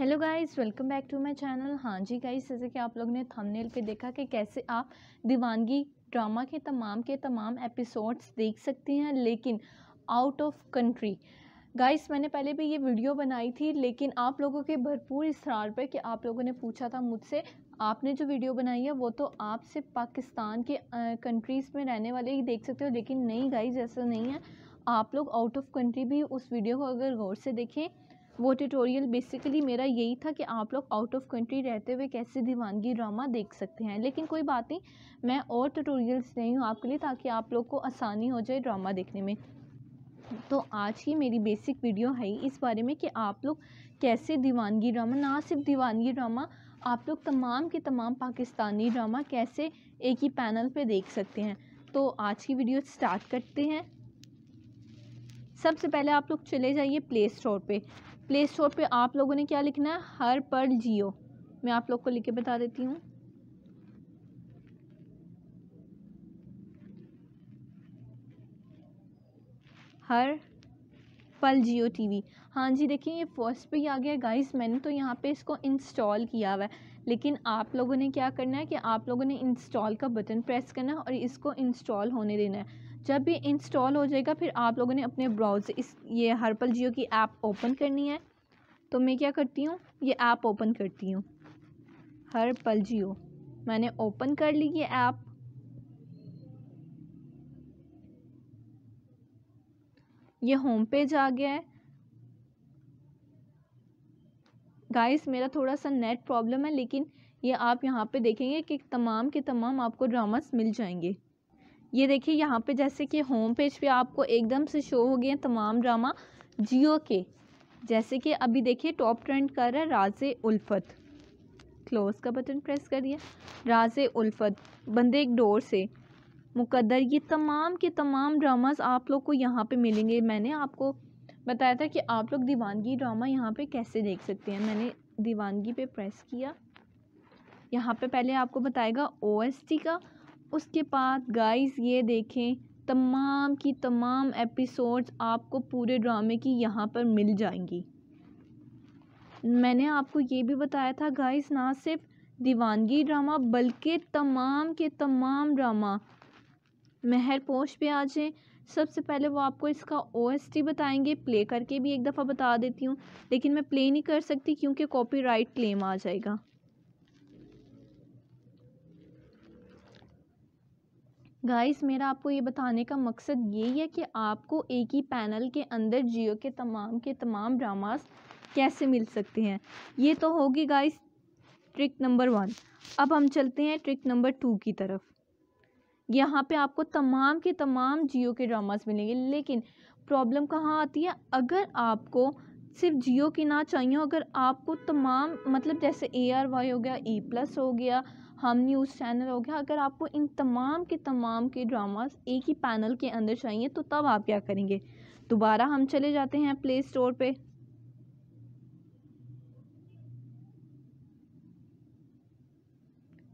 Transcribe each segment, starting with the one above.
hello guys welcome back to my channel हाँ जी guys जैसे कि आप लोग ने थंबनेल पे देखा कि कैसे आप दीवानगी ड्रामा के तमाम के तमाम एपिसोड्स देख सकती हैं लेकिन आउट ऑफ कंट्री गाइस मैंने पहले भी ये वीडियो बनाई थी लेकिन आप लोगों के भरपूर इसरार पर कि आप लोगों ने पूछा था मुझसे आपने जो वीडियो बनाई है वो तो आप सिर्फ पाकिस्तान के कंट्रीज़ में रहने वाले ही देख सकते हो लेकिन नहीं गाइज ऐसा नहीं है आप लोग आउट ऑफ कंट्री भी उस वीडियो को अगर गौर से देखें वो ट्यूटोरियल बेसिकली मेरा यही था कि आप लोग आउट ऑफ कंट्री रहते हुए कैसे दीवानगी ड्रामा देख सकते हैं लेकिन कोई बात नहीं मैं और ट्यूटोरियल्स रही हूँ आपके लिए ताकि आप लोग को आसानी हो जाए ड्रामा देखने में तो आज की मेरी बेसिक वीडियो है इस बारे में कि आप लोग कैसे दीवानगी ड्रामा ना सिर्फ दीवानगी ड्रामा आप लोग तमाम के तमाम पाकिस्तानी ड्रामा कैसे एक ही पैनल पर देख सकते हैं तो आज की वीडियो स्टार्ट करते हैं सबसे पहले आप लोग चले जाइए प्ले स्टोर पे प्ले स्टोर पर आप लोगों ने क्या लिखना है हर पर जियो मैं आप लोग को लिख के बता देती हूँ हर पल जियो टीवी हाँ जी देखिए ये फर्स्ट पे ही आ गया गाइस मैंने तो यहाँ पे इसको इंस्टॉल किया हुआ है लेकिन आप लोगों ने क्या करना है कि आप लोगों ने इंस्टॉल का बटन प्रेस करना है और इसको इंस्टॉल होने देना है जब ये इंस्टॉल हो जाएगा फिर आप लोगों ने अपने ब्राउज़र इस ये हर्पल जियो की ऐप ओपन करनी है तो मैं क्या करती हूँ ये ऐप ओपन करती हूँ हर पल जियो मैंने ओपन कर ली ये ऐप ये होम पेज आ गया है गाइस मेरा थोड़ा सा नेट प्रॉब्लम है लेकिन ये आप यहाँ पे देखेंगे कि तमाम के तमाम आपको ड्रामास मिल जाएंगे ये देखिए यहाँ पे जैसे कि होम पेज पे आपको एकदम से शो हो गए तमाम ड्रामा जियो के जैसे कि अभी देखिए टॉप ट्रेंड कर रहा है राजे उल्फत क्लोज का बटन प्रेस करिए दिया राजे उल्फत बंदे एक डोर से मुक़दर ये तमाम के तमाम ड्रामास आप लोग को यहाँ पे मिलेंगे मैंने आपको बताया था कि आप लोग दीवानगी ड्रामा यहाँ पे कैसे देख सकते हैं मैंने दीवानगी पे प्रेस किया यहाँ पे पहले आपको बताएगा ओएसटी का उसके बाद गाइस ये देखें तमाम की तमाम एपिसोड्स आपको पूरे ड्रामे की यहाँ पर मिल जाएंगी मैंने आपको ये भी बताया था गाइस ना सिर्फ दीवानगी ड्रामा बल्कि तमाम के तमाम ड्रामा महर पोश पे आ जाए सबसे पहले वो आपको इसका ओ बताएंगे प्ले करके भी एक दफ़ा बता देती हूँ लेकिन मैं प्ले नहीं कर सकती क्योंकि कॉपीराइट क्लेम आ जाएगा गाइस मेरा आपको ये बताने का मकसद यही है कि आपको एक ही पैनल के अंदर जियो के तमाम के तमाम ड्रामास कैसे मिल सकते हैं ये तो होगी गाइस ट्रिक नंबर वन अब हम चलते हैं ट्रिक नंबर टू की तरफ यहाँ पे आपको तमाम के तमाम जियो के ड्रामास मिलेंगे लेकिन प्रॉब्लम कहाँ आती है अगर आपको सिर्फ जियो की ना चाहिए अगर आपको तमाम मतलब जैसे ए आर वाई हो गया ई प्लस हो गया हम न्यूज़ चैनल हो गया अगर आपको इन तमाम के तमाम के ड्रामास एक ही पैनल के अंदर चाहिए तो तब आप क्या करेंगे दोबारा हम चले जाते हैं प्ले स्टोर पे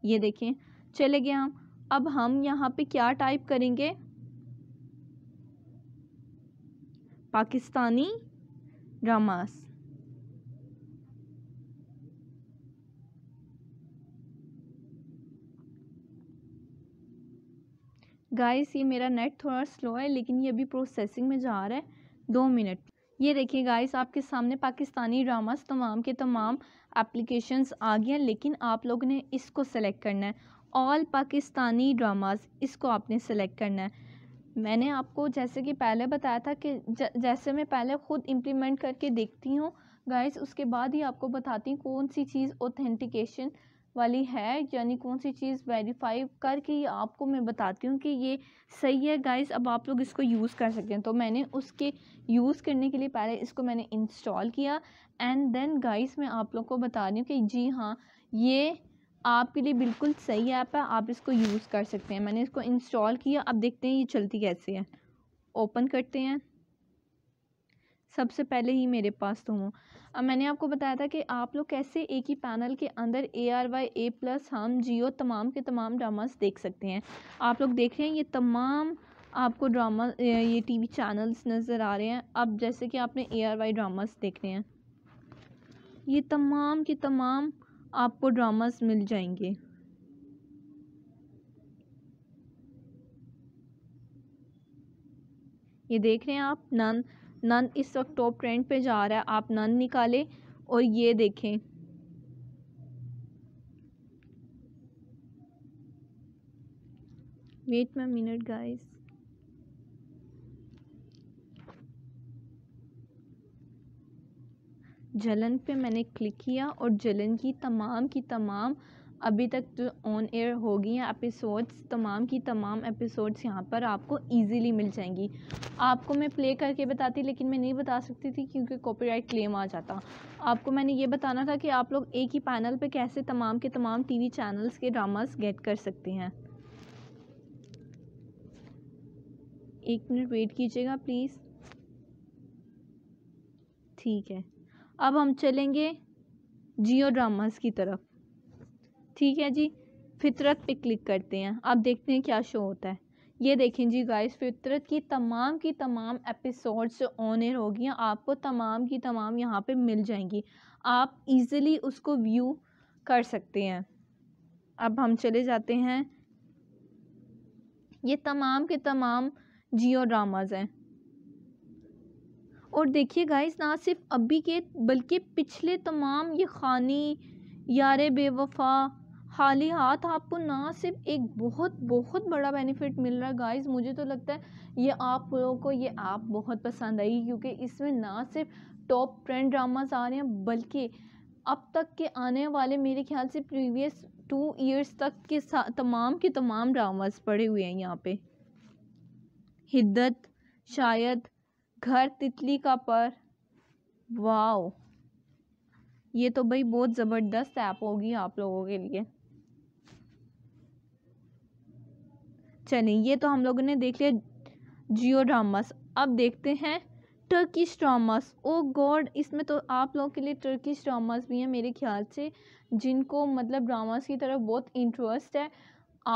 ये देखें चले गए हम अब हम यहाँ पे क्या टाइप करेंगे पाकिस्तानी ड्रामास गाइस ये मेरा नेट थोड़ा स्लो है लेकिन ये अभी प्रोसेसिंग में जा रहा है दो मिनट ये देखिए गाइस आपके सामने पाकिस्तानी ड्रामास तमाम के तमाम एप्लीकेशंस आ गए हैं लेकिन आप लोगों ने इसको सेलेक्ट करना है ऑल पाकिस्तानी ड्रामास इसको आपने सेलेक्ट करना है मैंने आपको जैसे कि पहले बताया था कि जैसे मैं पहले ख़ुद इम्प्लीमेंट करके देखती हूँ गाइस उसके बाद ही आपको बताती हूँ कौन सी चीज़ ऑथेंटिकेशन वाली है यानी कौन सी चीज़ वेरीफाई करके आपको मैं बताती हूँ कि ये सही है गाइस अब आप लोग इसको यूज़ कर सकते हैं तो मैंने उसके यूज़ करने के लिए पहले इसको मैंने इंस्टॉल किया एंड देन गाइस मैं आप लोग को बता रही हूँ कि जी हाँ ये आपके लिए बिल्कुल सही ऐप है आप इसको यूज़ कर सकते हैं मैंने इसको इंस्टॉल किया अब देखते हैं ये चलती कैसे है ओपन करते हैं सबसे पहले ही मेरे पास तो हूँ अब मैंने आपको बताया था कि आप लोग कैसे एक ही पैनल के अंदर A R Y A plus Hum Geo तमाम के तमाम ड्रामास देख सकते हैं आप लोग देख रहे हैं ये तमाम आपको ड्रामा ये टीवी चैनल्स नज़र आ रहे हैं अब जैसे कि आपने ए आर वाई ड्रामास देख रहे हैं ये तमाम के तमाम आपको ड्रामास मिल जाएंगे ये देख रहे हैं आप नन नन इस वक्त टॉप ट्रेंड पे जा रहा है आप नन निकालें और ये देखें वेट मै मिनट गाइस जलन पे मैंने क्लिक किया और जलन की तमाम की तमाम अभी तक जो ऑन एयर हो गई हैं एपिसोड्स तमाम की तमाम एपिसोड्स यहाँ पर आपको इजीली मिल जाएंगी आपको मैं प्ले करके बताती लेकिन मैं नहीं बता सकती थी क्योंकि कॉपीराइट क्लेम आ जाता आपको मैंने ये बताना था कि आप लोग एक ही पैनल पे कैसे तमाम के तमाम टीवी चैनल्स के ड्रामास गेट कर सकते हैं एक मिनट वेट कीजिएगा प्लीज़ ठीक है अब हम चलेंगे जियो ड्रामास की तरफ ठीक है जी फितरत पे क्लिक करते हैं अब देखते हैं क्या शो होता है ये देखें जी गाइस फितरत की तमाम की तमाम एपिसोड्स ऑन एयर होगी आपको तमाम की तमाम यहाँ पे मिल जाएंगी आप इजीली उसको व्यू कर सकते हैं अब हम चले जाते हैं ये तमाम के तमाम जियो ड्रामाज हैं और देखिए गाइस ना सिर्फ अभी के बल्कि पिछले तमाम ये खानी यार बेवफा ही हाथ आपको ना सिर्फ एक बहुत बहुत बड़ा बेनिफिट मिल रहा है गाइस मुझे तो लगता है ये आप लोगों को ये ऐप बहुत पसंद आई क्योंकि इसमें ना सिर्फ टॉप ट्रेंड ड्रामाज आ रहे हैं बल्कि अब तक के आने वाले मेरे ख्याल से प्रीवियस टू इयर्स तक के तमाम के तमाम ड्रामाज पड़े हुए हैं यहाँ पे हिद्दत शायद घर तितली का पर वाओ ये तो भाई बहुत ज़बरदस्त ऐप होगी आप लोगों के लिए चलिए ये तो हम लोगों ने देख लिया जियो ड्रामास अब देखते हैं टर्किश ड्रामास ओ गॉड इसमें तो आप लोगों के लिए टर्किश ड्रामास भी हैं मेरे ख्याल से जिनको मतलब ड्रामास की तरफ बहुत इंटरेस्ट है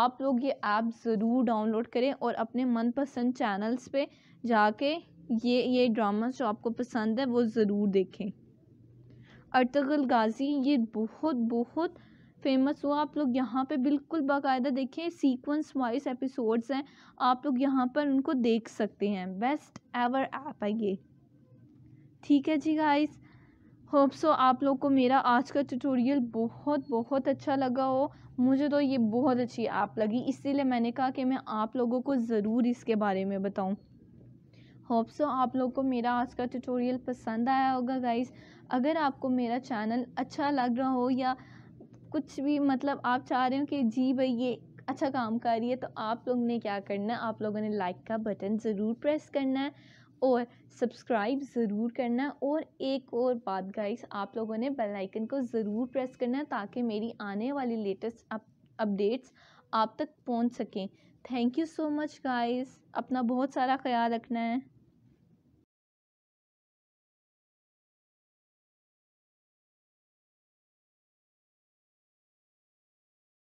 आप लोग ये ऐप ज़रूर डाउनलोड करें और अपने मनपसंद चैनल्स पे जाके ये ये ड्रामा जो आपको पसंद है वो ज़रूर देखें अर्तगल गाज़ी ये बहुत बहुत फेमस हुआ आप लोग यहाँ पे बिल्कुल बाकायदा देखें सीक्वेंस वाइज एपिसोड्स हैं आप लोग यहाँ पर उनको देख सकते हैं बेस्ट एवर ऐप है ये ठीक है जी गाइस होप सो आप लोग को मेरा आज का ट्यूटोरियल बहुत बहुत अच्छा लगा हो मुझे तो ये बहुत अच्छी ऐप लगी इसीलिए मैंने कहा कि मैं आप लोगों को ज़रूर इसके बारे में बताऊँ होप्सो सो आप लोग को मेरा आज का ट्यूटोरियल पसंद आया होगा गाइस अगर आपको मेरा चैनल अच्छा लग रहा हो या कुछ भी मतलब आप चाह रहे हो कि जी भाई ये अच्छा काम कर रही है तो आप लोग ने क्या करना है आप लोगों ने लाइक का बटन ज़रूर प्रेस करना है और सब्सक्राइब ज़रूर करना है और एक और बात गाइस आप लोगों ने बेल आइकन को ज़रूर प्रेस करना है ताकि मेरी आने वाली लेटेस्ट अप, अपडेट्स आप तक पहुंच सकें thank you so much guys अपना बहुत सारा ख्याल रखना है